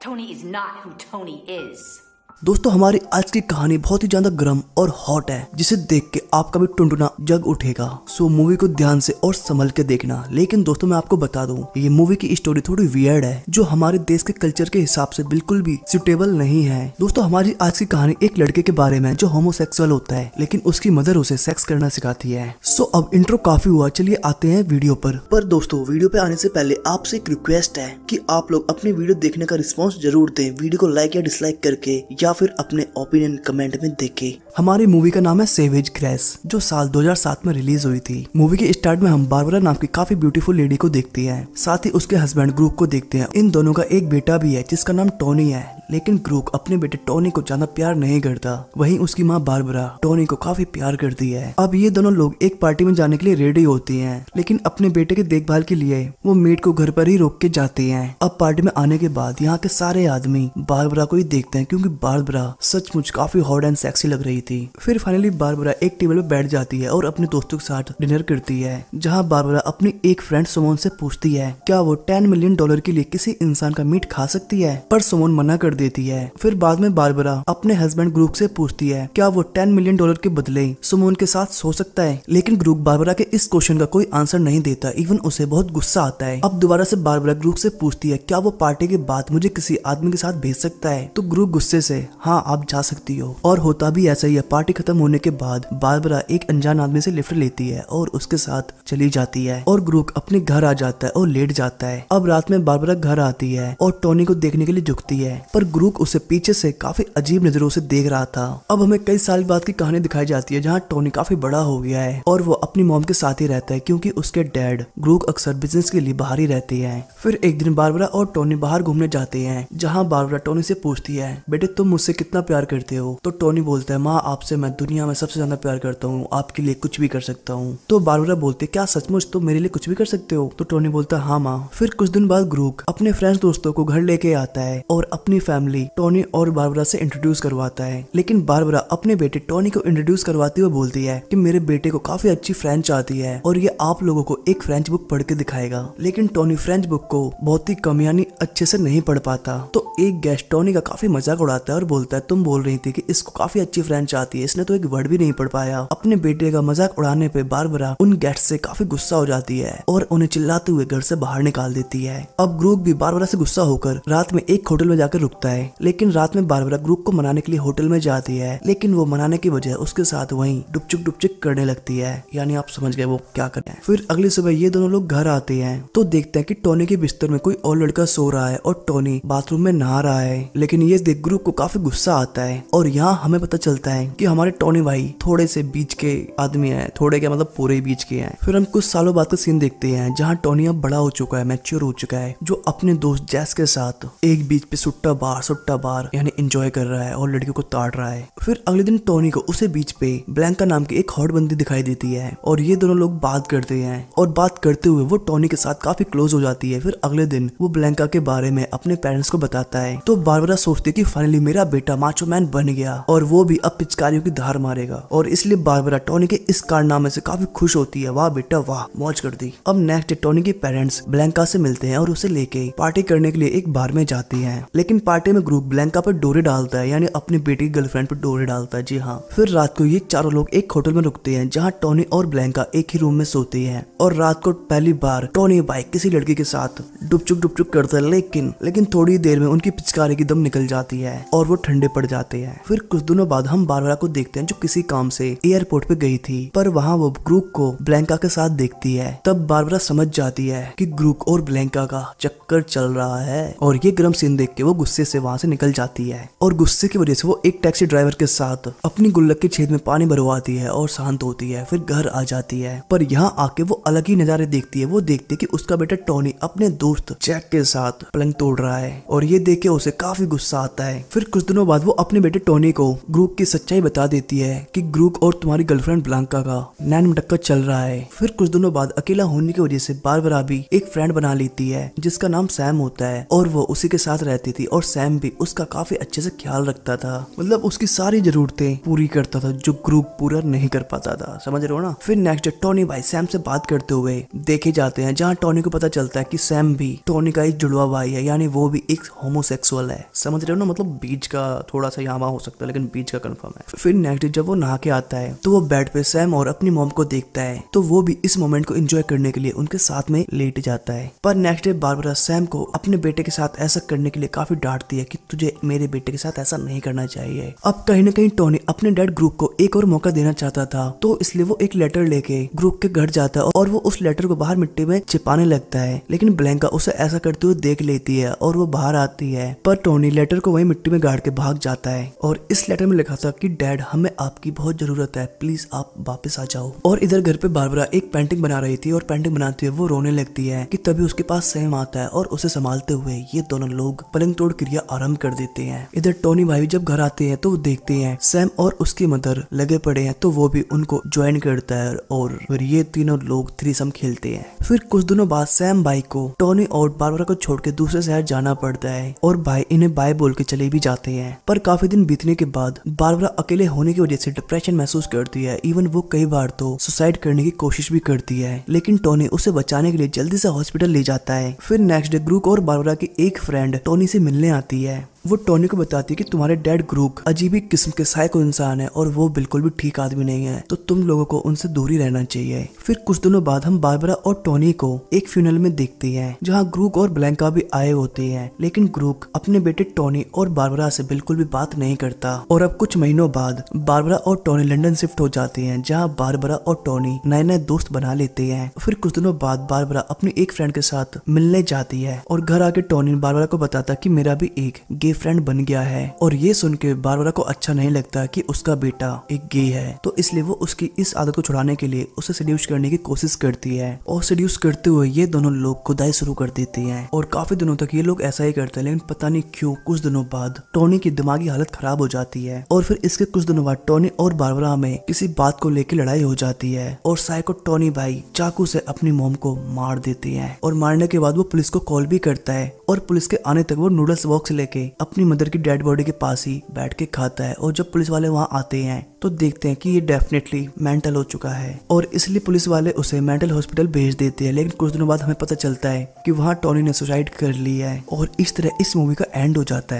Tony is not who Tony is. दोस्तों हमारी आज की कहानी बहुत ही ज्यादा गर्म और हॉट है जिसे देख के आपका भी टुंडुना जग उठेगा सो मूवी को ध्यान से और संभल के देखना लेकिन दोस्तों मैं आपको बता दूं ये मूवी की स्टोरी थोड़ी वियर्ड है जो हमारे देश के कल्चर के हिसाब से बिल्कुल भी सुटेबल नहीं है दोस्तों हमारी आज की कहानी एक लड़के के बारे में जो होमोसेक्सुअल होता है लेकिन उसकी मदर उसे सेक्स करना सिखाती है सो अब इंट्रो काफी हुआ चलिए आते हैं वीडियो पर पर दोस्तों वीडियो पे आने से पहले आपसे एक रिक्वेस्ट है कि आप लोग अपनी वीडियो देखने का रिस्पॉन्स जरूर दें वीडियो को लाइक या डिसलाइक करके या या फिर अपने ओपिनियन कमेंट में देखे हमारी मूवी का नाम है सेवेज क्रैस जो साल 2007 में रिलीज हुई थी मूवी के स्टार्ट में हम बारबरा नाम की काफी ब्यूटीफुल लेडी को देखते हैं साथ ही उसके हस्बैंड ग्रुप को देखते हैं इन दोनों का एक बेटा भी है जिसका नाम टोनी है लेकिन ग्रूक अपने बेटे टोनी को ज्यादा प्यार नहीं करता वहीं उसकी माँ बारबरा टोनी को काफी प्यार करती है अब ये दोनों लोग एक पार्टी में जाने के लिए रेडी होती हैं लेकिन अपने बेटे की देखभाल के लिए वो मेट को घर पर ही रोक के जाती हैं अब पार्टी में आने के बाद यहाँ के सारे आदमी बारबरा को ही देखते हैं क्यूँकी बार बारबरा सचमुच काफी हॉट एंड सेक्सी लग रही थी फिर फाइनली बारबरा एक टेबल पर बैठ जाती है और अपने दोस्तों के साथ डिनर करती है जहाँ बारबरा अपनी एक फ्रेंड सुमोन से पूछती है क्या वो टेन मिलियन डॉलर के लिए किसी इंसान का मीट खा सकती है पर सुमोन मना कर देती है फिर बाद में बारबरा अपने हस्बैंड ग्रुप से पूछती है क्या वो टेन मिलियन डॉलर के बदले सुमोन के साथ सो सकता है लेकिन ग्रुप बारबरा के इस क्वेश्चन का कोई आंसर नहीं देता इवन उसे बहुत गुस्सा आता है अब दोबारा से बारबरा ग्रुप से पूछती है क्या वो पार्टी के बाद मुझे किसी आदमी के साथ भेज सकता है तो ग्रुप गुस्से से हाँ आप जा सकती हो और होता भी ऐसा ही है पार्टी खत्म होने के बाद बारबरा एक अनजान आदमी से लिफ्ट लेती है और उसके साथ चली जाती है और ग्रुप अपने घर आ जाता है और लेट जाता है अब रात में बारबरा घर आती है और टोनी को देखने के लिए झुकती है पर ग्रुप उसे पीछे से काफी अजीब नजरों से देख रहा था अब हमें कई साल बाद की कहानी दिखाई जाती है जहाँ टोनी काफी बड़ा हो गया है और वो अपनी मोम के साथ ही रहता है क्यूँकी उसके डैड ग्रुप अक्सर बिजनेस के लिए बाहर ही रहती है फिर एक दिन बारबरा और टोनी बाहर घूमने जाते हैं जहाँ बारबरा टोनी से पूछती है बेटे तुम मुझसे कितना प्यार करते हो तो टोनी बोलता है माँ आपसे मैं दुनिया में सबसे ज्यादा प्यार करता हूँ आपके लिए कुछ भी कर सकता हूँ तो बारूरा बोलते क्या सचमुच तुम तो मेरे लिए कुछ भी कर सकते हो तो टोनी बोलता है हाँ माँ फिर कुछ दिन बाद ग्रुप अपने फ्रेंड्स दोस्तों को घर लेके आता है और अपनी फैमिली टोनी और बारबरा से इंट्रोड्यूस करवाता है लेकिन बारबरा अपने बेटे टोनी को इंट्रोड्यूस करवाते हुए बोलती है की मेरे बेटे को काफी अच्छी फ्रेंच आती है और ये आप लोगों को एक फ्रेंच बुक पढ़ के दिखाएगा लेकिन टोनी फ्रेंच बुक को बहुत ही कम यानी अच्छे से नहीं पढ़ पाता तो एक गेस्ट टोनी का काफी मजाक उड़ाता है सर बोलता है तुम बोल रही थी कि इसको काफी अच्छी फ्रेंड चाहती है इसने तो एक वर्ड भी नहीं पढ़ पाया अपने बेटे का मजाक उड़ाने पे बार बारबरा उन गेट से काफी गुस्सा हो जाती है और उन्हें चिल्लाते हुए घर से बाहर निकाल देती है अब ग्रुप भी बारबरा से गुस्सा होकर रात में एक होटल में जाकर रुकता है लेकिन रात में बारबरा ग्रूक को मनाने के लिए होटल में जाती है लेकिन वो मनाने की वजह उसके साथ वही डुपचुक डुपचुक करने लगती है यानी आप समझ गए वो क्या करते हैं फिर अगली सुबह ये दोनों लोग घर आते हैं तो देखते हैं कि टोनी के बिस्तर में कोई और लड़का सो रहा है और टोनी बाथरूम में नहा रहा है लेकिन ये देख ग्रुप को काफी काफी गुस्सा आता है और यहाँ हमें पता चलता है कि हमारे टोनी भाई थोड़े से बीच के आदमी है थोड़े के मतलब पूरे बीच के हैं फिर हम कुछ सालों बाद का सीन देखते हैं जहाँ टोनी अब बड़ा हो चुका है मैच्योर हो चुका है जो अपने दोस्त जैस के साथ एक बीच पे सुट्टा बार सुट्टा बार यानी एंजॉय कर रहा है और लड़कियों को ताड़ रहा है फिर अगले दिन टोनी को उसे बीच पे ब्लैंका नाम की एक हॉट बंदी दिखाई देती है और ये दोनों लोग बात करते हैं और बात करते हुए वो टोनी के साथ काफी क्लोज हो जाती है फिर अगले दिन वो ब्लैंका के बारे में अपने पेरेंट्स को बताता है तो बार सोचती है की फाइनली मेरा मेरा बेटा माचो मैन बन गया और वो भी अब पिचकारियों की धार मारेगा और इसलिए बारबरा टोनी के इस कारनामे से काफी खुश होती है वाह बेटा वाह मौज कर दी अब नेक्स्ट टोनी के पेरेंट्स ब्लैंका से मिलते हैं और उसे लेके पार्टी करने के लिए एक बार में जाती है लेकिन पार्टी में ग्रुप ब्लैंका पर डोरे डालता है यानी अपने बेटे की गर्लफ्रेंड पर डोरे डालता है जी हाँ फिर रात को ये चारों लोग एक होटल में रुकते हैं जहाँ टोनी और ब्लैंका एक ही रूम में सोती है और रात को पहली बार टोनी बाइक किसी लड़की के साथ डुपचुक डुपचुक करता है लेकिन लेकिन थोड़ी देर में उनकी पिचकारी की दम निकल जाती है और वो ठंडे पड़ जाते हैं फिर कुछ दिनों बाद हम बारबरा को देखते हैं जो किसी काम से एयरपोर्ट पे गई थी पर वहाँ वो ग्रुक को ब्लैंका के साथ देखती है तब बारबरा समझ जाती है कि ग्रुक और ब्लैंका का चक्कर चल रहा है और ये गर्म सीन देख के वो गुस्से से वहाँ से निकल जाती है और गुस्से की वजह से वो एक टैक्सी ड्राइवर के साथ अपनी गुल्लक के छेद में पानी भरवाती है और शांत होती है फिर घर आ जाती है पर यहाँ आके वो अलग ही नजारे देखती है वो देखती है की उसका बेटा टोनी अपने दोस्त जैक के साथ पलंग तोड़ रहा है और ये देख के उसे काफी गुस्सा आता है फिर कुछ कुछ दिनों बाद वो अपने बेटे टोनी को ग्रुप की सच्चाई बता देती है कि ग्रुप और तुम्हारी गर्लफ्रेंड ब्लांका का नैन मटक्का चल रहा है फिर कुछ दिनों बाद अकेला होने की वजह से बार भी एक फ्रेंड बना लेती है जिसका नाम सैम होता है और वो उसी के साथ रहती थी और सैम भी उसका काफी अच्छे से ख्याल रखता था मतलब उसकी सारी जरूरतें पूरी करता था जो ग्रुप पूरा नहीं कर पाता था समझ रहे हो ना फिर नेक्स्ट डे टोनी भाई सैम से बात करते हुए देखे जाते हैं जहाँ टोनी को पता चलता है की सैम भी टोनी का एक जुड़वा भाई है यानी वो भी एक होमोसेक्सुअल है समझ रहे हो ना मतलब बीच का थोड़ा सा यहाँ हो सकता है लेकिन बीच का कंफर्म है फिर नेक्स्ट डे जब वो नहा के आता है तो वो बेड पे सैम और अपनी मोम को देखता है तो वो भी इस मोमेंट को एंजॉय करने के लिए उनके साथ में लेट जाता है पर नेक्स्ट डे बारबरा सैम को अपने बेटे के साथ ऐसा करने के लिए काफी डांटती है की तुझे मेरे बेटे के साथ ऐसा नहीं करना चाहिए अब कहीं ना कहीं टोनी अपने डेड ग्रुप को एक और मौका देना चाहता था तो इसलिए वो एक लेटर लेके ग्रुप के घर जाता है और वो उस लेटर को बाहर मिट्टी में छिपाने लगता है लेकिन ब्लैंका उसे ऐसा करते हुए देख लेती है और वो बाहर आती है पर टोनी लेटर को वही मिट्टी में गाड़ करके के भाग जाता है और इस लेटर में लिखा था कि डैड हमें आपकी बहुत जरूरत है प्लीज आप वापस आ जाओ और इधर घर पे बारबरा एक पेंटिंग बना रही थी और पेंटिंग बनाते हुए वो रोने लगती है कि तभी उसके पास सेम आता है और उसे संभालते हुए ये दोनों लोग पलंग तोड़ क्रिया आरम्भ कर देते हैं इधर टोनी भाई जब घर आते हैं तो वो देखते हैं सैम और उसकी मदर लगे पड़े हैं तो वो भी उनको ज्वाइन करता है और फिर ये तीनों लोग थ्रीसम खेलते हैं फिर कुछ दिनों बाद सैम भाई को टोनी और बारबरा को छोड़ के दूसरे शहर जाना पड़ता है और भाई इन्हें बाय बोल के चले भी जाते चाहते हैं पर काफी दिन बीतने के बाद बारबरा अकेले होने की वजह से डिप्रेशन महसूस करती है इवन वो कई बार तो सुसाइड करने की कोशिश भी करती है लेकिन टोनी उसे बचाने के लिए जल्दी से हॉस्पिटल ले जाता है फिर नेक्स्ट डे ग्रुक और बारबरा की एक फ्रेंड टोनी से मिलने आती है वो टोनी को बताती है कि तुम्हारे डैड ग्रुक अजीब ही किस्म के साइको इंसान है और वो बिल्कुल भी ठीक आदमी नहीं है तो तुम लोगों को उनसे दूरी रहना चाहिए फिर कुछ दिनों बाद हम बारबरा और टोनी को एक फ्यूनल में देखते हैं जहाँ ग्रुक और ब्लैंका भी आए होते हैं लेकिन ग्रुक अपने बेटे टोनी और बारबरा से बिल्कुल भी बात नहीं करता और अब कुछ महीनों बाद बारबरा और टोनी लंडन शिफ्ट हो जाते हैं जहाँ बारबरा और टोनी नए नए दोस्त बना लेते हैं फिर कुछ दिनों बाद बारबरा अपने एक फ्रेंड के साथ मिलने जाती है और घर आके टोनी बारबरा को बताता की मेरा भी एक गे फ्रेंड बन गया है और ये सुन के बारबरा को अच्छा नहीं लगता कि उसका बेटा एक गे है तो इसलिए वो उसकी इस आदत को छुड़ाने के लिए उसे सड्यूस करने की कोशिश करती है और सड्यूस करते हुए ये दोनों लोग खुदाई शुरू कर देते हैं और काफी दिनों तक ये लोग ऐसा ही करते हैं लेकिन पता नहीं क्यों कुछ दिनों बाद टोनी की दिमागी हालत खराब हो जाती है और फिर इसके कुछ दिनों बाद टोनी और बारबरा में किसी बात को लेकर लड़ाई हो जाती है और साइको टोनी भाई चाकू से अपनी मोम को मार देती है और मारने के बाद वो पुलिस को कॉल भी करता है और पुलिस के आने तक वो नूडल्स बॉक्स लेके अपनी मदर की डेड बॉडी के पास ही बैठ के खाता है और जब पुलिस वाले वहाँ आते हैं तो देखते हैं कि ये डेफिनेटली मेंटल हो चुका है और इसलिए पुलिस वाले उसे मेंटल हॉस्पिटल भेज देते हैं लेकिन कुछ दिनों बाद हमें पता चलता है कि वहाँ टॉनी ने सुसाइड कर लिया है और इस तरह इस मूवी का एंड हो जाता है